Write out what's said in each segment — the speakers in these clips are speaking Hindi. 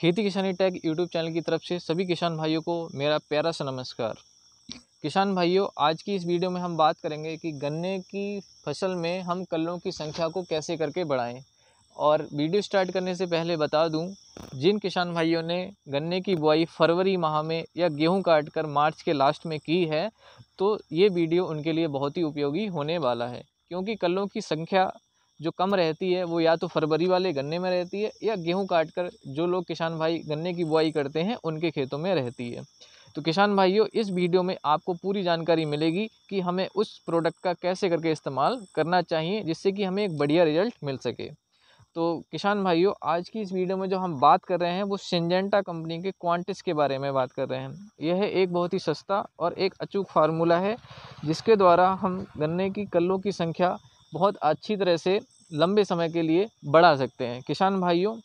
खेती किसानी टैग यूट्यूब चैनल की तरफ से सभी किसान भाइयों को मेरा प्यारा सा नमस्कार किसान भाइयों आज की इस वीडियो में हम बात करेंगे कि गन्ने की फसल में हम कलों की संख्या को कैसे करके बढ़ाएं और वीडियो स्टार्ट करने से पहले बता दूं जिन किसान भाइयों ने गन्ने की बुआई फरवरी माह में या गेहूं काट कर मार्च के लास्ट में की है तो ये वीडियो उनके लिए बहुत ही उपयोगी होने वाला है क्योंकि कलों की संख्या जो कम रहती है वो या तो फरवरी वाले गन्ने में रहती है या गेहूँ काट कर जो लोग किसान भाई गन्ने की बुआई करते हैं उनके खेतों में रहती है तो किसान भाइयों इस वीडियो में आपको पूरी जानकारी मिलेगी कि हमें उस प्रोडक्ट का कैसे करके इस्तेमाल करना चाहिए जिससे कि हमें एक बढ़िया रिजल्ट मिल सके तो किसान भाइयों आज की इस वीडियो में जो हम बात कर रहे हैं वो सिंजेंटा कंपनी के क्वांटिस के बारे में बात कर रहे हैं यह एक बहुत ही सस्ता और एक अचूक फार्मूला है जिसके द्वारा हम गन्ने की कल्लों की संख्या बहुत अच्छी तरह से लंबे समय के लिए बढ़ा सकते हैं किसान भाइयों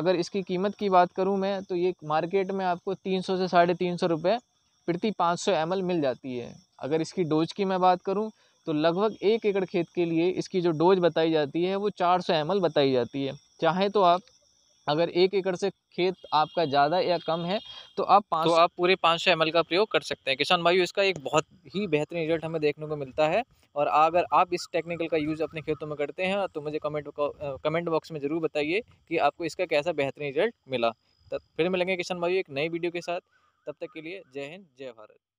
अगर इसकी कीमत की बात करूं मैं तो ये मार्केट में आपको तीन सौ से साढ़े तीन सौ रुपये प्रति पाँच सौ मिल जाती है अगर इसकी डोज की मैं बात करूँ तो लगभग एक एकड़ खेत के लिए इसकी जो डोज बताई जाती है वो चार सौ बताई जाती है चाहे तो आप अगर एक एकड़ से खेत आपका ज़्यादा या कम है तो आप पाँच तो आप पूरे पाँच सौ एम का प्रयोग कर सकते हैं किसान भाइयों इसका एक बहुत ही बेहतरीन रिजल्ट हमें देखने को मिलता है और अगर आप इस टेक्निकल का यूज़ अपने खेतों में करते हैं तो मुझे कमेंट कमेंट बॉक्स में ज़रूर बताइए कि आपको इसका कैसा बेहतरीन रिजल्ट मिला तब फिर मिलेंगे किसान भाइयों एक नई वीडियो के साथ तब तक के लिए जय हिंद जय भारत